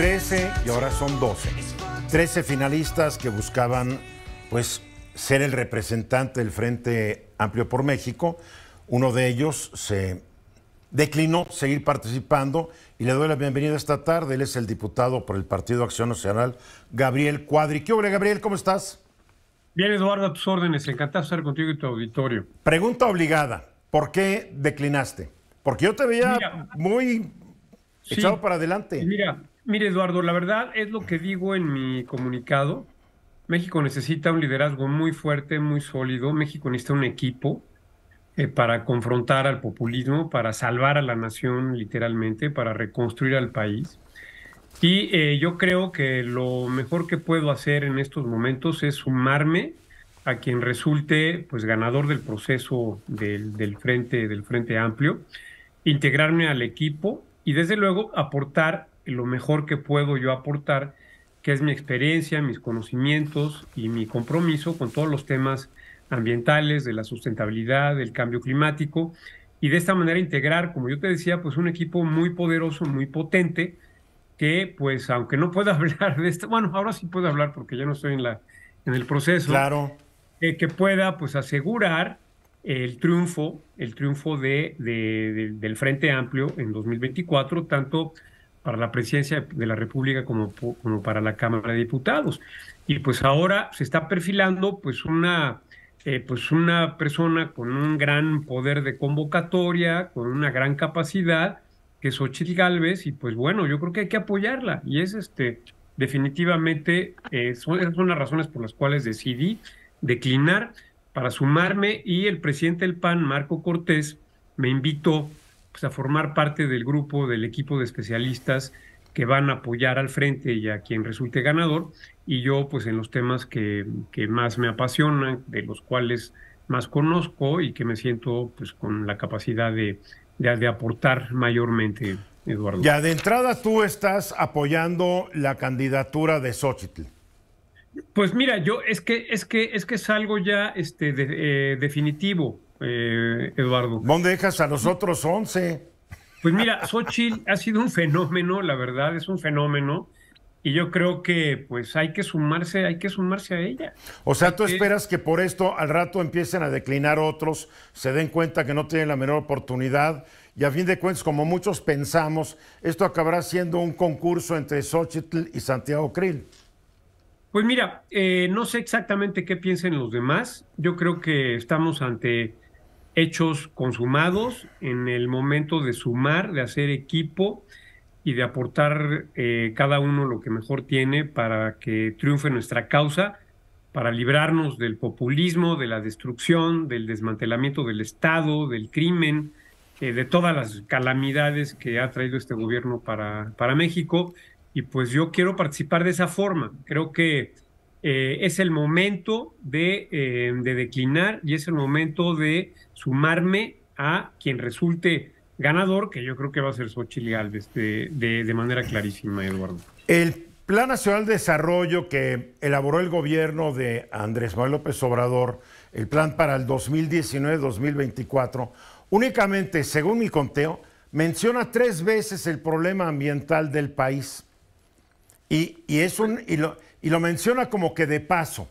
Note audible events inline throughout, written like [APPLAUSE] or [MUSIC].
13 y ahora son 12. 13 finalistas que buscaban pues ser el representante del Frente Amplio por México. Uno de ellos se declinó seguir participando y le doy la bienvenida esta tarde. Él es el diputado por el Partido Acción Nacional, Gabriel Cuadri. ¿Qué hola, Gabriel? ¿Cómo estás? Bien, Eduardo, a tus órdenes. Encantado de estar contigo y tu auditorio. Pregunta obligada. ¿Por qué declinaste? Porque yo te veía muy echado para adelante. Mira, Mire, Eduardo, la verdad es lo que digo en mi comunicado. México necesita un liderazgo muy fuerte, muy sólido. México necesita un equipo eh, para confrontar al populismo, para salvar a la nación literalmente, para reconstruir al país. Y eh, yo creo que lo mejor que puedo hacer en estos momentos es sumarme a quien resulte pues ganador del proceso del, frente del frente amplio, integrarme al equipo y desde luego aportar lo mejor que puedo yo aportar, que es mi experiencia, mis conocimientos y mi compromiso con todos los temas ambientales, de la sustentabilidad, del cambio climático, y de esta manera integrar, como yo te decía, pues un equipo muy poderoso, muy potente, que pues aunque no pueda [LAUGHS] hablar de esto, bueno, ahora sí puedo hablar porque ya no estoy en, la, en el proceso, claro. Eh, que pueda pues asegurar el triunfo, el triunfo del Frente Amplio en 2024, tanto para la presidencia de la República como, para la Cámara de Diputados. Y pues ahora se está perfilando pues una, eh, pues una persona con un gran poder de convocatoria, con una gran capacidad, que es Ochil Galvez, y pues bueno, yo creo que hay que apoyarla. Y es este, definitivamente, eh, son, esas son las razones por las cuales decidí declinar para sumarme y el presidente del PAN, Marco Cortés, me invitó pues, a formar parte del grupo, del equipo de especialistas que van a apoyar al frente y a quien resulte ganador. Y yo, pues en los temas que, más me apasionan, de los cuales más conozco y que me siento pues con la capacidad de, aportar mayormente, Eduardo. Ya de entrada tú estás apoyando la candidatura de Xochitl. Pues mira, yo es que es que es que es algo ya este eh, definitivo. Eh, Eduardo. ¿Dónde dejas a los otros 11? Pues mira, Xochitl ha sido un fenómeno, la verdad, es un fenómeno. Y yo creo que pues hay que sumarse, hay que sumarse a ella. O sea, tú esperas que por esto al rato empiecen a declinar otros, se den cuenta que no tienen la menor oportunidad y a fin de cuentas, como muchos pensamos, esto acabará siendo un concurso entre Xochitl y Santiago Krill. Pues mira, eh, no sé exactamente qué piensen los demás. Yo creo que estamos ante hechos consumados en el momento de sumar, de hacer equipo y de aportar eh, cada uno lo que mejor tiene para que triunfe nuestra causa, para librarnos del populismo, de la destrucción, del desmantelamiento del Estado, del crimen, eh, de todas las calamidades que ha traído este gobierno para, para México. Y pues yo quiero participar de esa forma. Creo que eh, es el momento eh, de, declinar y es el momento de sumarme a quien resulte ganador, que yo creo que va a ser Xochitl Alves de, de manera clarísima, Eduardo. El Plan Nacional de Desarrollo que elaboró el gobierno de Andrés Manuel López Obrador, el plan para el 2019-2024, únicamente, según mi conteo, menciona tres veces el problema ambiental del país. Y, es un, y lo, y lo menciona como que de paso.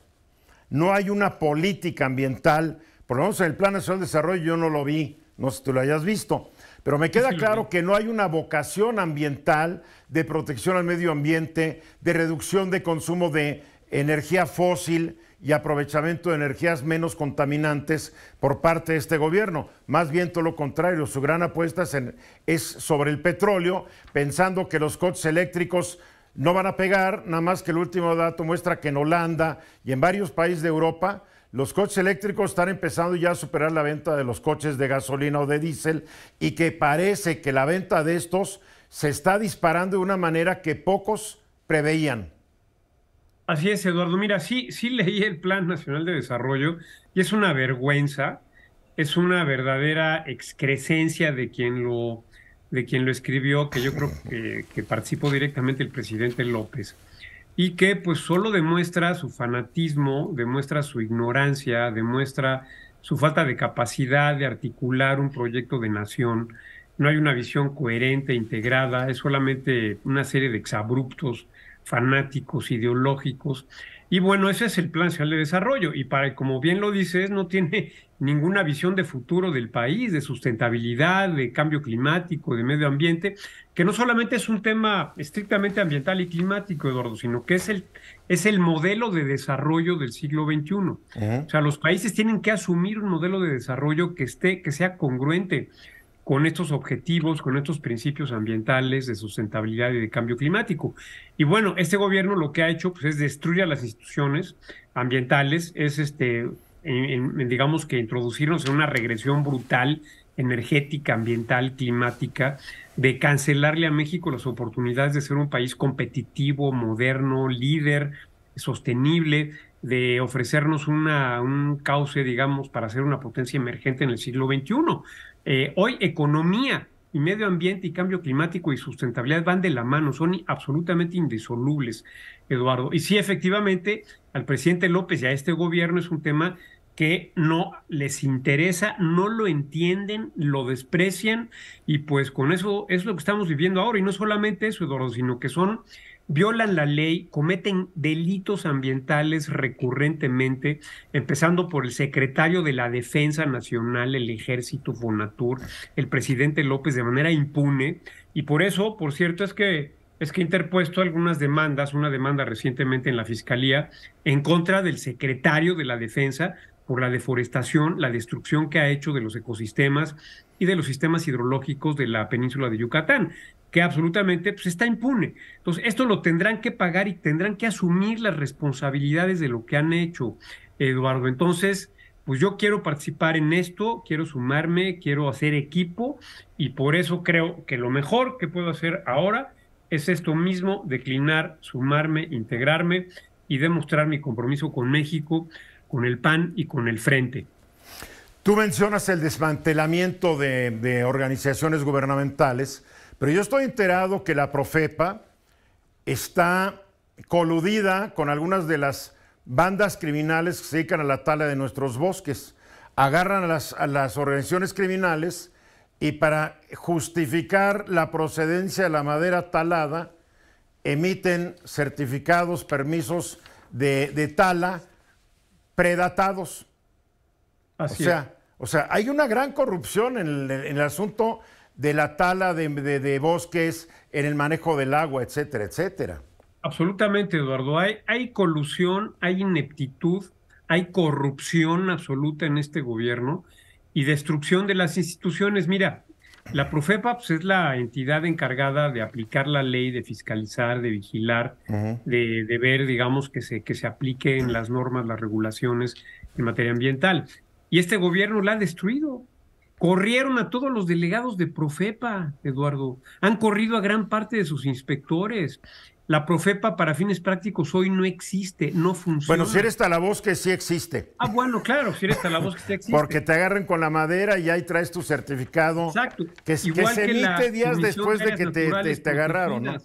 No hay una política ambiental, por lo menos en el Plan Nacional de Desarrollo yo no lo vi, no sé si tú lo hayas visto, pero me queda claro que no hay una vocación ambiental de protección al medio ambiente, de reducción de consumo de energía fósil y aprovechamiento de energías menos contaminantes por parte de este gobierno. Más bien todo lo contrario, su gran apuesta es sobre el petróleo, pensando que los coches eléctricos no van a pegar, nada más que el último dato muestra que en Holanda y en varios países de Europa los coches eléctricos están empezando ya a superar la venta de los coches de gasolina o de diésel y que parece que la venta de estos se está disparando de una manera que pocos preveían. Así es, Eduardo. Mira, sí, sí leí el Plan Nacional de Desarrollo y es una vergüenza, es una verdadera excrescencia de quien lo de quien lo escribió, que yo creo que, participó directamente el presidente López, y que pues solo demuestra su fanatismo, demuestra su ignorancia, demuestra su falta de capacidad de articular un proyecto de nación. No hay una visión coherente, integrada, es solamente una serie de exabruptos fanáticos, ideológicos. Y bueno, ese es el Plan Social de Desarrollo. Y para, como bien lo dices, no tiene [LAUGHS] ninguna visión de futuro del país, de sustentabilidad, de cambio climático, de medio ambiente, que no solamente es un tema estrictamente ambiental y climático, Eduardo, sino que es el, es el modelo de desarrollo del siglo XXI. O sea, los países tienen que asumir un modelo de desarrollo que esté, que sea congruente con estos objetivos, con estos principios ambientales de sustentabilidad y de cambio climático. Y bueno, este gobierno lo que ha hecho pues, es destruir a las instituciones ambientales, es este, digamos que introducirnos en una regresión brutal energética, ambiental, climática, de cancelarle a México las oportunidades de ser un país competitivo, moderno, líder, sostenible, de ofrecernos una, un cauce, digamos, para ser una potencia emergente en el siglo XXI. Eh, hoy economía y medio ambiente y cambio climático y sustentabilidad van de la mano, son absolutamente indisolubles, Eduardo. Y sí, efectivamente, al presidente López y a este gobierno es un tema que no les interesa, no lo entienden, lo desprecian y pues con eso es lo que estamos viviendo ahora. Y no solamente eso, Eduardo, sino que son violan la ley, cometen delitos ambientales recurrentemente, empezando por el secretario de la Defensa Nacional, el Ejército Fonatur, el presidente López de manera impune, y por eso, por cierto, es que es que ha interpuesto algunas demandas, una demanda recientemente en la Fiscalía en contra del secretario de la Defensa por la deforestación, la destrucción que ha hecho de los ecosistemas y de los sistemas hidrológicos de la península de Yucatán que absolutamente pues, está impune. Entonces, esto lo tendrán que pagar y tendrán que asumir las responsabilidades de lo que han hecho, Eduardo. Entonces, pues yo quiero participar en esto, quiero sumarme, quiero hacer equipo y por eso creo que lo mejor que puedo hacer ahora es esto mismo, declinar, sumarme, integrarme y demostrar mi compromiso con México, con el PAN y con el Frente. Tú mencionas el desmantelamiento de, de organizaciones gubernamentales pero yo estoy enterado que la Profepa está coludida con algunas de las bandas criminales que se dedican a la tala de nuestros bosques. Agarran a las, organizaciones criminales y para justificar la procedencia de la madera talada, emiten certificados, permisos de, tala predatados. o sea, hay una gran corrupción en el, en el asunto de la tala de, bosques, en el manejo del agua, etcétera, etcétera. Absolutamente, Eduardo. Hay, hay colusión, hay ineptitud, hay corrupción absoluta en este gobierno y destrucción de las instituciones. Mira, la Profepa pues, es la entidad encargada de aplicar la ley, de fiscalizar, de vigilar, de, ver, digamos, que se, que se apliquen las normas, las regulaciones en materia ambiental. Y este gobierno la ha destruido. Corrieron a todos los delegados de Profepa, Eduardo. Han corrido a gran parte de sus inspectores. La Profepa para fines prácticos hoy no existe, no funciona. Bueno, si eres que sí existe. Ah, bueno, claro, si eres que sí existe. Porque te agarren con la madera y ahí traes tu certificado. Exacto. Que, Igual que se días después de, que te, agarraron, ¿no?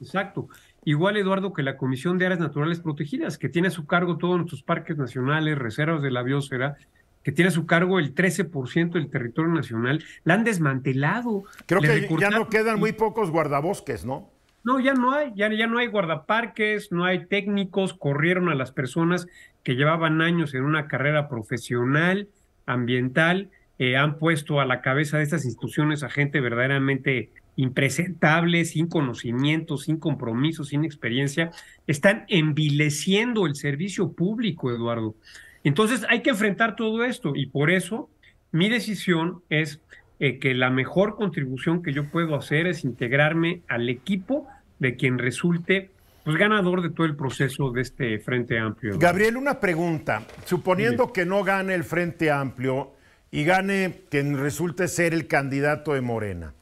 Exacto. Igual, Eduardo, que la Comisión de Áreas Naturales Protegidas, que tiene a su cargo todos nuestros parques nacionales, reservas de la biosfera, que tiene a su cargo el 13% del territorio nacional, la han desmantelado. Creo que ya no quedan muy pocos guardabosques, ¿no? No, ya no hay, ya, no hay guardaparques, no hay técnicos, corrieron a las personas que llevaban años en una carrera profesional, ambiental, eh, han puesto a la cabeza de estas instituciones a gente verdaderamente impresentable, sin conocimiento, sin compromiso, sin experiencia, están envileciendo el servicio público, Eduardo. Entonces hay que enfrentar todo esto y por eso mi decisión es eh, que la mejor contribución que yo puedo hacer es integrarme al equipo de quien resulte pues, ganador de todo el proceso de este Frente Amplio. Gabriel, una pregunta. Suponiendo que no gane el Frente Amplio y gane quien resulte ser el candidato de Morena,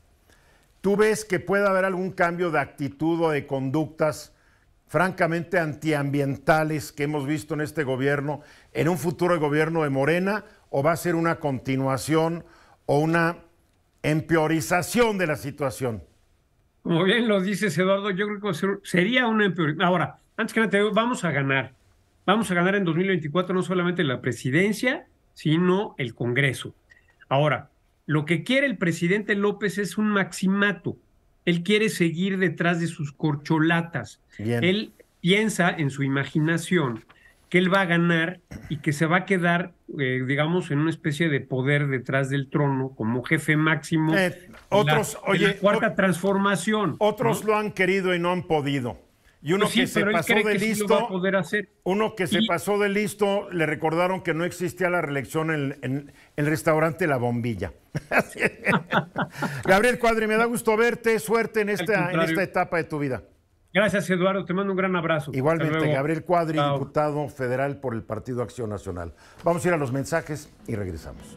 ¿tú ves que puede haber algún cambio de actitud o de conductas francamente antiambientales que hemos visto en este gobierno, en un futuro gobierno de Morena, o va a ser una continuación o una empeorización de la situación? Como bien lo dices, Eduardo, yo creo que sería una empeorización. Ahora, antes que nada, vamos a ganar. Vamos a ganar en 2024 no solamente la presidencia, sino el Congreso. Ahora, lo que quiere el presidente López es un maximato él quiere seguir detrás de sus corcholatas. Él piensa en su imaginación que él va a ganar y que se va a quedar, eh, digamos, en una especie de poder detrás del trono como jefe máximo. Eh, otros, oye, cuarta transformación. Otros lo han querido y no han podido. Y pues uno que se pasó de listo, uno que se pasó de listo, le recordaron que no existía la reelección en, el restaurante La Bombilla. [LAUGHS] Gabriel Cuadri, me da gusto verte, suerte en esta, en esta etapa de tu vida. Gracias, Eduardo. Te mando un gran abrazo. Igualmente, Gabriel Cuadri, diputado federal por el Partido Acción Nacional. Vamos a ir a los mensajes y regresamos.